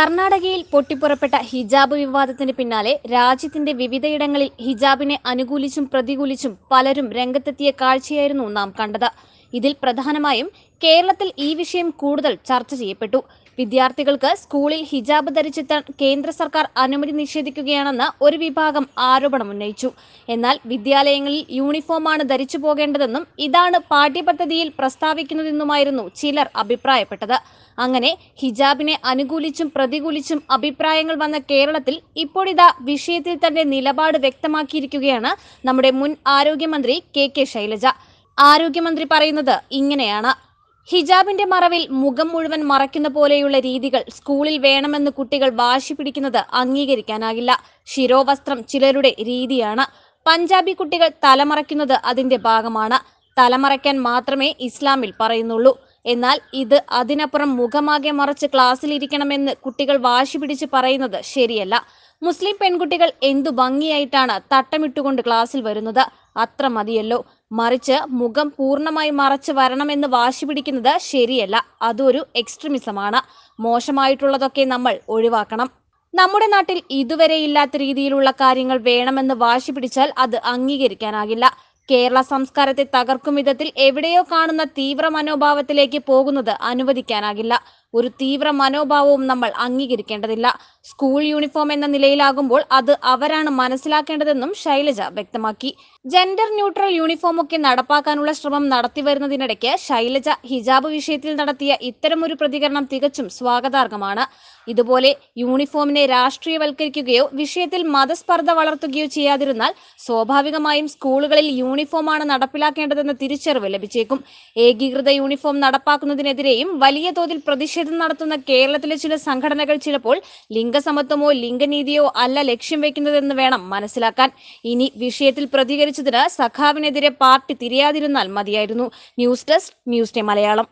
കർണാടകയിൽ പൊട്ടിപ്പുറപ്പെട്ട ഹിജാബ് വിവാദത്തിന് പിന്നാലെ രാജ്യത്തിന്റെ വിവിധയിടങ്ങളിൽ ഹിജാബിനെ അനുകൂലിച്ചും പ്രതികൂലിച്ചും പലരും രംഗത്തെത്തിയ കാഴ്ചയായിരുന്നു നാം കണ്ടത് ഇതിൽ പ്രധാനമായും കേരളത്തിൽ ഈ വിഷയം കൂടുതൽ ചർച്ച ചെയ്യപ്പെട്ടു വിദ്യാർത്ഥികൾക്ക് സ്കൂളിൽ ഹിജാബ് ധരിച്ചെത്താൻ കേന്ദ്ര സർക്കാർ അനുമതി നിഷേധിക്കുകയാണെന്ന് ഒരു വിഭാഗം ആരോപണം ഉന്നയിച്ചു എന്നാൽ വിദ്യാലയങ്ങളിൽ യൂണിഫോമാണ് ധരിച്ചു പോകേണ്ടതെന്നും ഇതാണ് പാഠ്യപദ്ധതിയിൽ പ്രസ്താവിക്കുന്നതെന്നുമായിരുന്നു ചിലർ അഭിപ്രായപ്പെട്ടത് അങ്ങനെ ഹിജാബിനെ അനുകൂലിച്ചും പ്രതികൂലിച്ചും അഭിപ്രായങ്ങൾ വന്ന കേരളത്തിൽ ഇപ്പോഴിതാ വിഷയത്തിൽ തന്റെ നിലപാട് വ്യക്തമാക്കിയിരിക്കുകയാണ് നമ്മുടെ മുൻ ആരോഗ്യമന്ത്രി കെ കെ ശൈലജ ആരോഗ്യമന്ത്രി പറയുന്നത് ഇങ്ങനെയാണ് ഹിജാബിന്റെ മറവിൽ മുഖം മുഴുവൻ മറയ്ക്കുന്ന പോലെയുള്ള രീതികൾ സ്കൂളിൽ വേണമെന്ന് കുട്ടികൾ വാശി പിടിക്കുന്നത് അംഗീകരിക്കാനാകില്ല ശിരോവസ്ത്രം ചിലരുടെ രീതിയാണ് പഞ്ചാബി കുട്ടികൾ തലമറയ്ക്കുന്നത് അതിന്റെ ഭാഗമാണ് തലമറയ്ക്കാൻ മാത്രമേ ഇസ്ലാമിൽ പറയുന്നുള്ളൂ എന്നാൽ ഇത് അതിനപ്പുറം മുഖമാകെ മറച്ച് ക്ലാസ്സിലിരിക്കണമെന്ന് കുട്ടികൾ വാശി പിടിച്ച് പറയുന്നത് ശരിയല്ല മുസ്ലിം പെൺകുട്ടികൾ എന്തു ഭംഗിയായിട്ടാണ് തട്ടമിട്ടുകൊണ്ട് ക്ലാസ്സിൽ വരുന്നത് അത്ര മതിയല്ലോ മറിച്ച് മുഖം പൂർണ്ണമായി മറച്ച് വരണമെന്ന് വാശി പിടിക്കുന്നത് ശരിയല്ല അതൊരു എക്സ്ട്രീമിസമാണ് മോശമായിട്ടുള്ളതൊക്കെ നമ്മൾ ഒഴിവാക്കണം നമ്മുടെ നാട്ടിൽ ഇതുവരെ ഇല്ലാത്ത രീതിയിലുള്ള കാര്യങ്ങൾ വേണമെന്ന് വാശി പിടിച്ചാൽ അത് അംഗീകരിക്കാനാകില്ല കേരള സംസ്കാരത്തെ തകർക്കും വിധത്തിൽ എവിടെയോ കാണുന്ന തീവ്ര മനോഭാവത്തിലേക്ക് പോകുന്നത് അനുവദിക്കാനാകില്ല ഒരു തീവ്ര മനോഭാവവും നമ്മൾ അംഗീകരിക്കേണ്ടതില്ല സ്കൂൾ യൂണിഫോം എന്ന നിലയിലാകുമ്പോൾ അത് അവരാണ് മനസ്സിലാക്കേണ്ടതെന്നും ശൈലജ വ്യക്തമാക്കി ജെൻഡർ ന്യൂട്രൽ യൂണിഫോമൊക്കെ നടപ്പാക്കാനുള്ള ശ്രമം നടത്തിവരുന്നതിനിടയ്ക്ക് ശൈലജ ഹിജാബ് വിഷയത്തിൽ നടത്തിയ ഇത്തരമൊരു പ്രതികരണം തികച്ചും സ്വാഗതാർഹമാണ് ഇതുപോലെ യൂണിഫോമിനെ രാഷ്ട്രീയവൽക്കരിക്കുകയോ വിഷയത്തിൽ മതസ്പർദ്ധ വളർത്തുകയോ ചെയ്യാതിരുന്നാൽ സ്വാഭാവികമായും സ്കൂളുകളിൽ യൂണിഫോമാണ് നടപ്പിലാക്കേണ്ടതെന്ന തിരിച്ചറിവ് ലഭിച്ചേക്കും ഏകീകൃത യൂണിഫോം നടപ്പാക്കുന്നതിനെതിരെയും വലിയ തോതിൽ പ്രതിഷേധം നടത്തുന്ന കേരളത്തിലെ ചില സംഘടനകൾ ചിലപ്പോൾ ലിംഗ ലിംഗസമത്വമോ ലിംഗനീതിയോ അല്ല ലക്ഷ്യം വെക്കുന്നതെന്ന് വേണം മനസ്സിലാക്കാൻ ഇനി വിഷയത്തിൽ പ്രതികരിച്ചതിന് സഖാവിനെതിരെ പാർട്ടി തിരിയാതിരുന്നാൽ മതിയായിരുന്നു news desk news day Malayalam